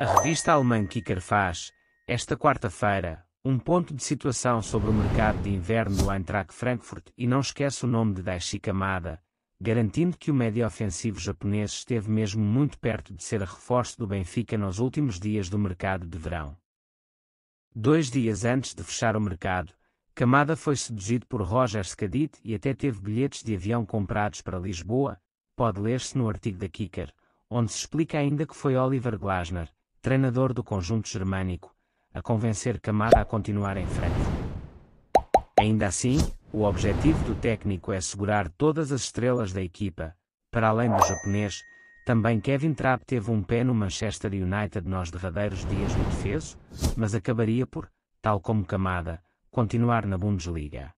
A revista alemã Kicker faz, esta quarta-feira, um ponto de situação sobre o mercado de inverno do Eintracht Frankfurt e não esquece o nome de Daichi Kamada, garantindo que o médio ofensivo japonês esteve mesmo muito perto de ser a reforço do Benfica nos últimos dias do mercado de verão. Dois dias antes de fechar o mercado, Kamada foi seduzido por Roger Scadit e até teve bilhetes de avião comprados para Lisboa, pode ler-se no artigo da Kicker, onde se explica ainda que foi Oliver Glasner, treinador do conjunto germânico, a convencer Camada a continuar em frente. Ainda assim, o objetivo do técnico é segurar todas as estrelas da equipa, para além do japonês, também Kevin Trapp teve um pé no Manchester United nos derradeiros dias do defeso, mas acabaria por, tal como Camada, continuar na Bundesliga.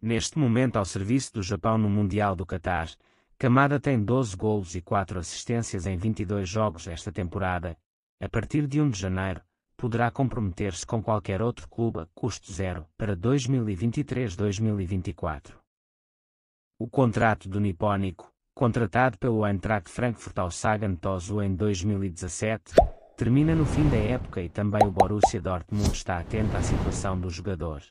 Neste momento ao serviço do Japão no Mundial do Qatar, Camada tem 12 golos e 4 assistências em 22 jogos esta temporada a partir de 1 de janeiro, poderá comprometer-se com qualquer outro clube a custo zero para 2023-2024. O contrato do nipónico, contratado pelo Eintracht Frankfurt ao Sagan Tosu em 2017, termina no fim da época e também o Borussia Dortmund está atento à situação do jogador.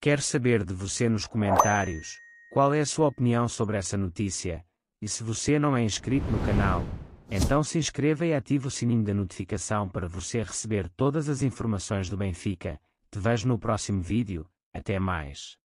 Quero saber de você nos comentários, qual é a sua opinião sobre essa notícia, e se você não é inscrito no canal, então se inscreva e ative o sininho da notificação para você receber todas as informações do Benfica. Te vejo no próximo vídeo. Até mais.